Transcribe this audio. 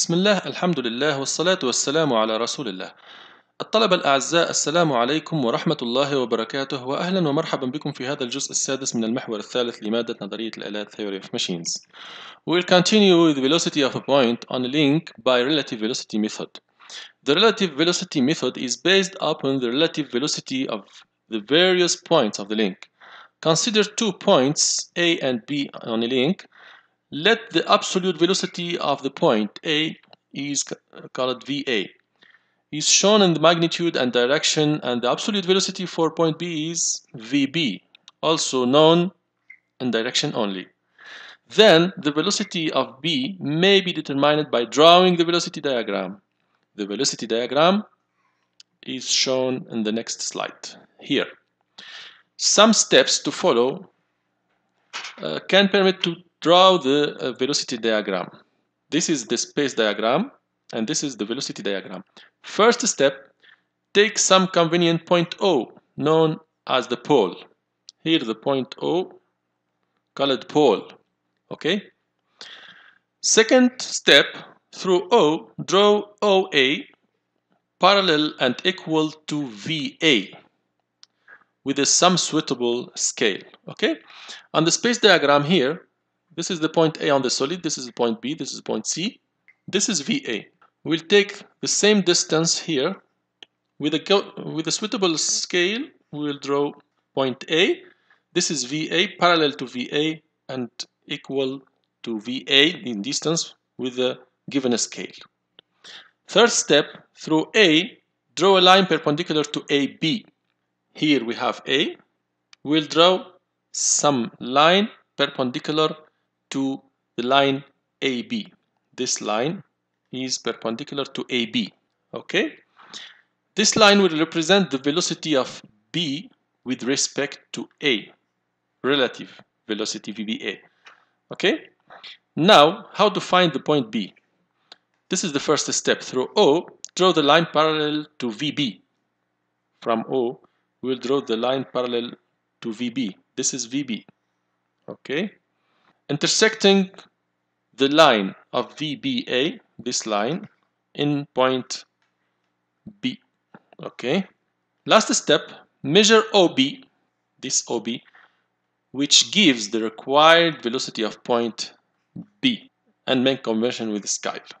بسم الله الحمد لله والصلاة والسلام على رسول الله الطلبة الأعزاء السلام عليكم ورحمة الله وبركاته وأهلا ومرحبا بكم في هذا الجزء السادس من المحور الثالث لمادة نظرية الآلات Theory of Machines We'll continue with velocity of a point on a link by relative velocity method The relative velocity method is based upon the relative velocity of the various points of the link Consider two points A and B on a link let the absolute velocity of the point A is called VA is shown in the magnitude and direction and the absolute velocity for point B is VB also known in direction only then the velocity of B may be determined by drawing the velocity diagram the velocity diagram is shown in the next slide here some steps to follow uh, can permit to draw the uh, velocity diagram. This is the space diagram and this is the velocity diagram. First step, take some convenient point O known as the pole. Here the point O call it pole. Okay. Second step, through O, draw OA parallel and equal to VA with a sum suitable scale. Okay. On the space diagram here, this is the point A on the solid, this is the point B, this is point C. This is VA. We'll take the same distance here. With a, with a suitable scale, we'll draw point A. This is VA parallel to VA and equal to VA in distance with a given scale. Third step, through A, draw a line perpendicular to AB. Here we have A. We'll draw some line perpendicular to the line AB. This line is perpendicular to AB. Okay. This line will represent the velocity of B with respect to A, relative velocity VBA. Okay. Now, how to find the point B? This is the first step. Through O, draw the line parallel to VB. From O, we'll draw the line parallel to VB. This is VB. Okay intersecting the line of VBA, this line, in point B. Okay. Last step, measure OB, this OB, which gives the required velocity of point B and make conversion with Skype.